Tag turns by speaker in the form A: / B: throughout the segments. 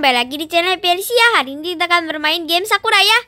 A: kembali lagi di channel Persia Hari ini kita akan bermain game Sakura ya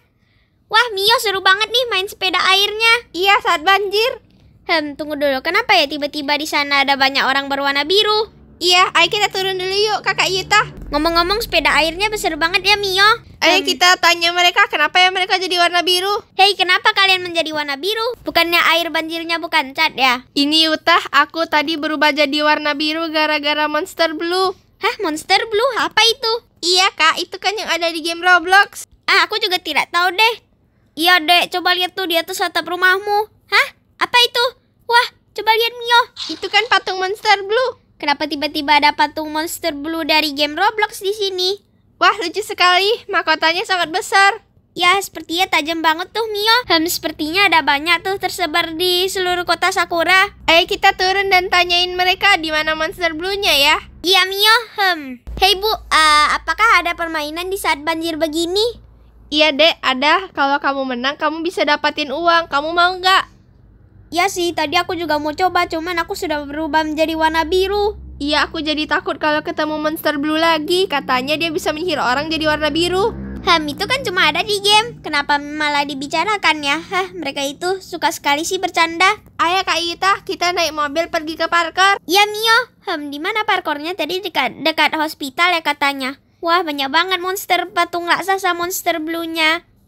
A: Wah Mio seru banget nih main sepeda airnya Iya saat banjir Hmm tunggu dulu kenapa ya tiba-tiba di sana ada banyak orang berwarna biru Iya ayo kita turun dulu yuk kakak Yuta Ngomong-ngomong sepeda airnya besar banget ya Mio Ayo kita tanya mereka kenapa ya mereka jadi warna biru Hei kenapa kalian menjadi warna biru Bukannya air banjirnya bukan cat ya Ini Yuta aku tadi berubah jadi warna biru gara-gara monster blue Hah, monster blue? Apa itu? Iya kak, itu kan yang ada di game Roblox. Ah, aku juga tidak tahu deh. Iya dek, coba lihat tuh di atas atap rumahmu. Hah? Apa itu? Wah, coba lihat Mio. Itu kan patung monster blue. Kenapa tiba-tiba ada patung monster blue dari game Roblox di sini? Wah, lucu sekali. Mahkotanya sangat besar. Ya, sepertinya tajam banget tuh Mio. Hmm, sepertinya ada banyak tuh tersebar di seluruh kota Sakura. Ayo kita turun dan tanyain mereka di mana monster blue-nya ya. Iya Mio, hmm. Hei Bu, uh, apakah ada permainan di saat banjir begini? Iya dek, ada. Kalau kamu menang, kamu bisa dapatin uang. Kamu mau nggak? Iya sih, tadi aku juga mau coba, cuman aku sudah berubah menjadi warna biru. Iya, aku jadi takut kalau ketemu monster blue lagi. Katanya dia bisa menyihir orang jadi warna biru. Ham itu kan cuma ada di game. Kenapa malah dibicarakan ya? Hah, mereka itu suka sekali sih bercanda. Ayo Kak Yuta, kita naik mobil pergi ke parkour. Iya Mio. Ham, di mana parkornya tadi dekat dekat hospital ya katanya. Wah, banyak banget monster patung raksasa monster blue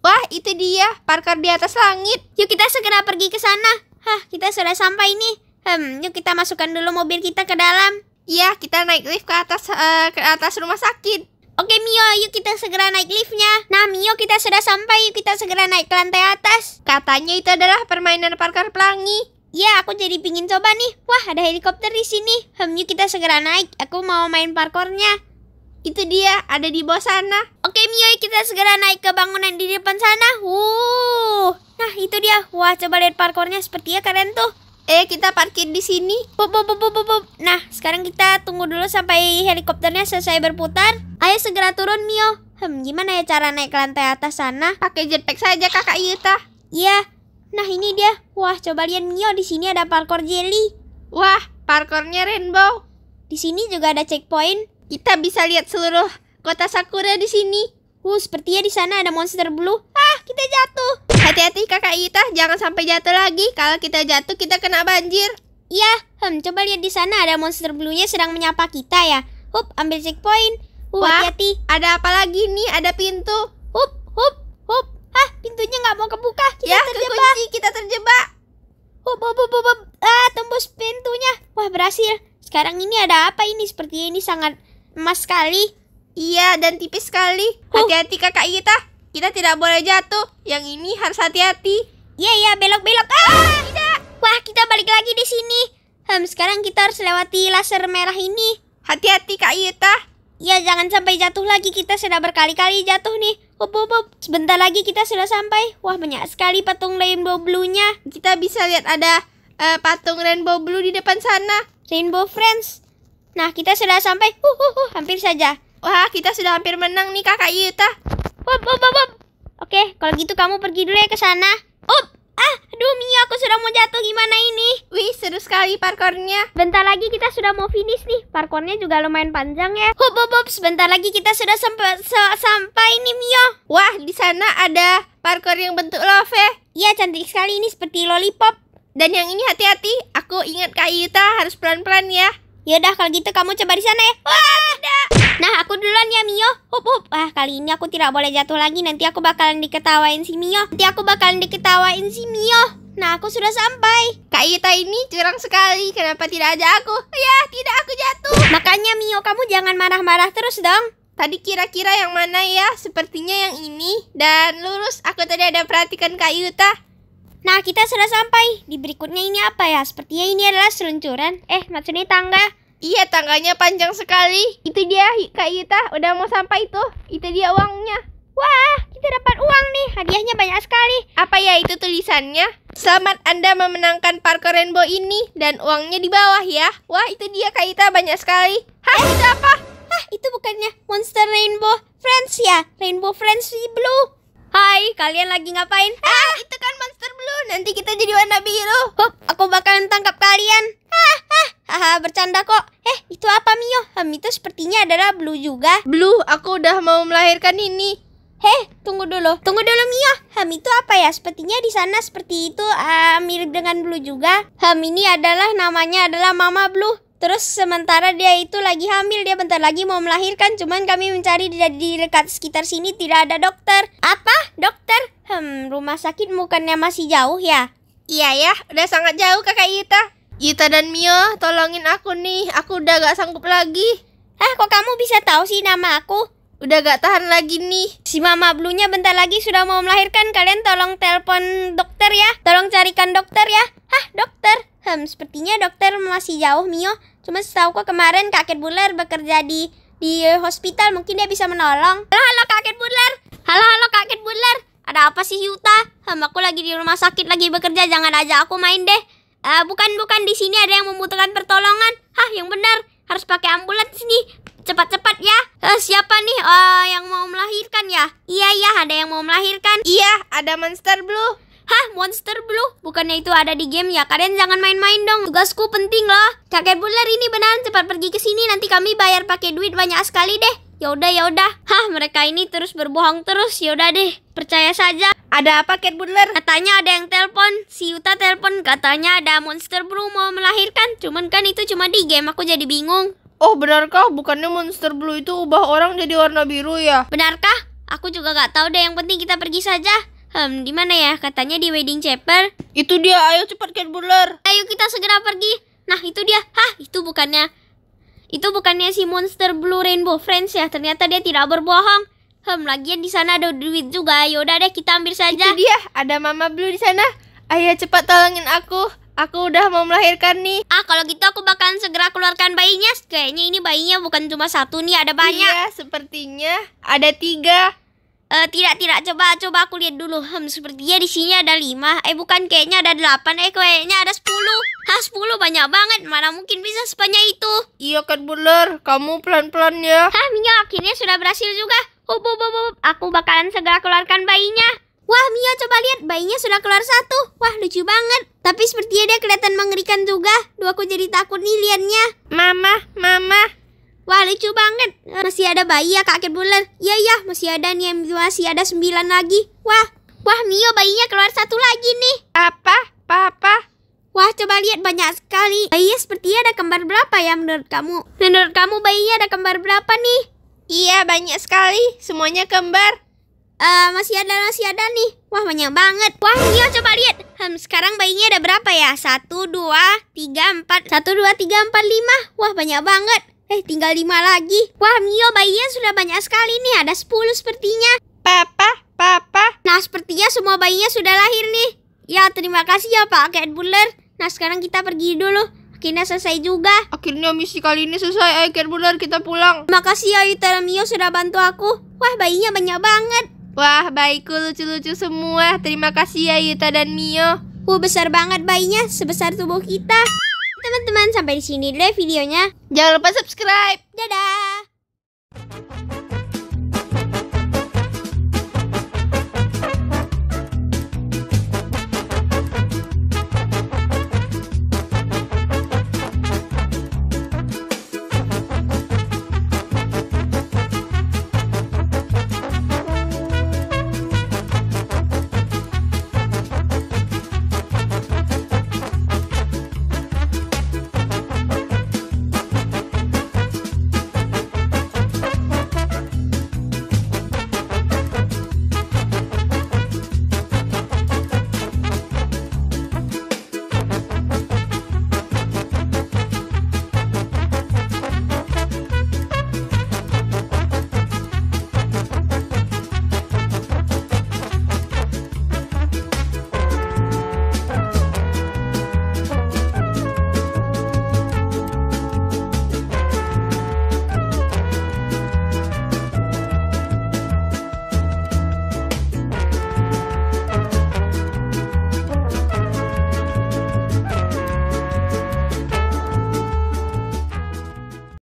A: Wah, itu dia, parkour di atas langit. Yuk kita segera pergi ke sana. Hah, kita sudah sampai nih. Hmm, yuk kita masukkan dulu mobil kita ke dalam. Iya, kita naik lift ke atas uh, ke atas rumah sakit. Oke Mio, yuk kita segera naik liftnya. Nah Mio, kita sudah sampai. Yuk kita segera naik ke lantai atas. Katanya itu adalah permainan parkour pelangi. Iya, aku jadi pingin coba nih. Wah, ada helikopter di sini. Hem, yuk kita segera naik. Aku mau main parkournya Itu dia, ada di bawah sana. Oke, Mio, kita segera naik ke bangunan di depan sana. Wuh. Nah, itu dia. Wah, coba lihat parkornya sepertinya keren tuh. Eh, kita parkir di sini. Pop, pop, pop, pop, pop. Nah, sekarang kita tunggu dulu sampai helikopternya selesai berputar. Ayo segera turun, Mio. Hmm, gimana ya cara naik ke lantai atas sana? Pakai jetpack saja, Kakak Yuta. Iya. Nah, ini dia. Wah, coba lihat Mio, di sini ada parkour jelly. Wah, parkournya rainbow. Di sini juga ada checkpoint. Kita bisa lihat seluruh kota Sakura di sini. Uh, sepertinya di sana ada monster blue. Ah, kita jatuh. Hati-hati kakak Ita, jangan sampai jatuh lagi. Kalau kita jatuh, kita kena banjir. Iya, hmm, coba lihat di sana ada monster bluenya sedang menyapa kita ya. Hup, ambil checkpoint. Hup, uh, Wah, hati-hati. Ada apa lagi nih? Ada pintu. Hup, hup, hup. Hah, pintunya nggak mau kebuka. Kita ya, terjebak. Kekunci, kita terjebak. Hup, hup, hup, hup, hup. Ah, tembus pintunya. Wah, berhasil. Sekarang ini ada apa ini? Seperti ini sangat emas sekali. Iya, dan tipis sekali. Hati-hati kakak Ita. Kita tidak boleh jatuh. Yang ini harus hati-hati. Iya, iya, belok-belok. Ah, tidak. Wah, kita balik lagi di sini. Hmm, sekarang kita harus lewati laser merah ini. Hati-hati, Kak Yuta. Iya, jangan sampai jatuh lagi. Kita sudah berkali-kali jatuh nih. Up, up, Sebentar lagi kita sudah sampai. Wah, banyak sekali patung rainbow blue-nya. Kita bisa lihat ada uh, patung rainbow blue di depan sana. Rainbow Friends. Nah, kita sudah sampai. Uh, uh, uh, hampir saja. Wah, kita sudah hampir menang nih Kakak Yuta. Up, up, up, up. Oke, kalau gitu kamu pergi dulu ya ke sana. Up. Ah, aduh Mia, aku sudah mau jatuh gimana ini? Wih, seru sekali parkornya. Bentar lagi kita sudah mau finish nih. Parkornya juga lumayan panjang ya. Hop, hop, hop. Sebentar lagi kita sudah sampai sampai nih Mia. Wah, di sana ada parkour yang bentuk love. Iya, cantik sekali ini seperti lollipop. Dan yang ini hati-hati, aku ingat Kak Yuta harus pelan-pelan ya. Yaudah kalau gitu kamu coba di sana ya. Wah, tidak. Nah, aku duluan ya Mio. Hup hup. Ah, kali ini aku tidak boleh jatuh lagi. Nanti aku bakalan diketawain si Mio. Nanti aku bakalan diketawain si Mio. Nah, aku sudah sampai. Kak Yuta ini curang sekali. Kenapa tidak ada aku? Ya, tidak aku jatuh. Makanya Mio, kamu jangan marah-marah terus dong. Tadi kira-kira yang mana ya? Sepertinya yang ini. Dan lurus, aku tadi ada perhatikan Kak Yuta. Nah, kita sudah sampai. Di berikutnya ini apa ya? Sepertinya ini adalah seluncuran. Eh, maksudnya tangga. Iya, tangganya panjang sekali. Itu dia, Kak Yuta. Udah mau sampai itu. Itu dia uangnya. Wah, kita dapat uang nih. Hadiahnya banyak sekali. Apa ya itu tulisannya? Selamat Anda memenangkan parkour rainbow ini. Dan uangnya di bawah ya. Wah, itu dia, Kak Yuta. Banyak sekali. Hah, eh? itu apa? Hah, itu bukannya Monster Rainbow Friends ya? Rainbow Friends Blue. Hai, kalian lagi ngapain? Ah, itu kan monster blue. Nanti kita jadi warna biru. Hop, aku bakalan tangkap kalian. Haha, bercanda kok. Eh, itu apa Mio? ham itu sepertinya adalah Blue juga. Blue, aku udah mau melahirkan ini. Heh, tunggu dulu. Tunggu dulu Mio. Ham itu apa ya? Sepertinya di sana seperti itu uh, mirip dengan Blue juga. Ham ini adalah namanya adalah Mama Blue. Terus sementara dia itu lagi hamil, dia bentar lagi mau melahirkan. Cuman kami mencari di, di dekat sekitar sini tidak ada dokter. Apa? Dokter? Hmm, rumah sakit bukannya masih jauh ya? Iya ya, udah sangat jauh kakak Ita. Yuta dan Mio, tolongin aku nih. Aku udah gak sanggup lagi. Ah, kok kamu bisa tahu sih nama aku? Udah gak tahan lagi nih. Si mama blunya bentar lagi sudah mau melahirkan. Kalian tolong telepon dokter ya. Tolong carikan dokter ya. Hah, dokter? Hmm, sepertinya dokter masih jauh, Mio. Cuma setahu kemarin kakek Buler bekerja di di hospital. Mungkin dia bisa menolong. Halo, halo kakek Buler. Halo, halo kakek Buler. Ada apa sih Yuta? Hmm, aku lagi di rumah sakit lagi bekerja. Jangan aja aku main deh. Uh, bukan, bukan. Di sini ada yang membutuhkan pertolongan. Hah, yang benar. Harus pakai ambulans nih. Cepat-cepat ya. Uh, siapa nih uh, yang mau melahirkan ya? Iya, iya. Ada yang mau melahirkan. Iya, ada monster blue. Hah, monster blue? Bukannya itu ada di game ya? Kalian jangan main-main dong. Tugasku penting loh. Kakek Buler ini benar, cepat pergi ke sini. Nanti kami bayar pakai duit banyak sekali deh. Yaudah, yaudah. Hah, mereka ini terus berbohong terus. Yaudah deh, percaya saja. Ada apa, Kate Butler? Katanya ada yang telepon. Si Yuta telepon katanya ada monster blue mau melahirkan. Cuman kan itu cuma di game, aku jadi bingung. Oh benarkah? Bukannya monster blue itu ubah orang jadi warna biru ya? Benarkah? Aku juga gak tahu deh. Yang penting kita pergi saja. Hmm, di mana ya? Katanya di wedding chapel. Itu dia. Ayo cepat Cat Buller. Ayo kita segera pergi. Nah, itu dia. Hah, itu bukannya itu bukannya si monster Blue Rainbow Friends ya? Ternyata dia tidak berbohong. Hmm, lagian di sana ada duit juga. Yaudah deh kita ambil saja. Itu dia. Ada Mama Blue di sana. Ayah cepat tolongin aku. Aku udah mau melahirkan nih. Ah, kalau gitu aku bakalan segera keluarkan bayinya. Kayaknya ini bayinya bukan cuma satu nih, ada banyak. Iya, sepertinya ada tiga. Uh, tidak tidak coba coba aku lihat dulu hmm, sepertinya di sini ada lima eh bukan kayaknya ada delapan eh kayaknya ada sepuluh Hah sepuluh banyak banget mana mungkin bisa sebanyak itu iya kan buler kamu pelan pelan ya Hah minyak akhirnya sudah berhasil juga Hup, hup, hup, hup. aku bakalan segera keluarkan bayinya Wah Mio coba lihat bayinya sudah keluar satu Wah lucu banget Tapi sepertinya dia kelihatan mengerikan juga Duh aku jadi takut nih liatnya Mama, mama Wah lucu banget eh, Masih ada bayi ya kakek bulan Iya iya masih ada nih masih ada sembilan lagi Wah Wah Mio bayinya keluar satu lagi nih Apa? Papa? Wah coba lihat banyak sekali Bayinya Seperti ada kembar berapa ya menurut kamu? Menurut kamu bayinya ada kembar berapa nih? Iya banyak sekali Semuanya kembar uh, masih ada masih ada nih wah banyak banget wah Mio iya, coba lihat hmm, sekarang bayinya ada berapa ya satu dua tiga empat satu dua tiga empat lima wah banyak banget eh tinggal lima lagi wah Mio bayinya sudah banyak sekali nih ada sepuluh sepertinya papa papa nah sepertinya semua bayinya sudah lahir nih ya terima kasih ya Pak Cat Buller nah sekarang kita pergi dulu akhirnya selesai juga. Akhirnya misi kali ini selesai. Ayo, eh, Cat kita pulang. Makasih ya, mio sudah bantu aku. Wah, bayinya banyak banget. Wah, bayiku lucu-lucu semua. Terima kasih ya Yuta dan Mio. Wah, besar banget bayinya, sebesar tubuh kita. Teman-teman, sampai di sini dulu ya videonya. Jangan lupa subscribe. Dadah.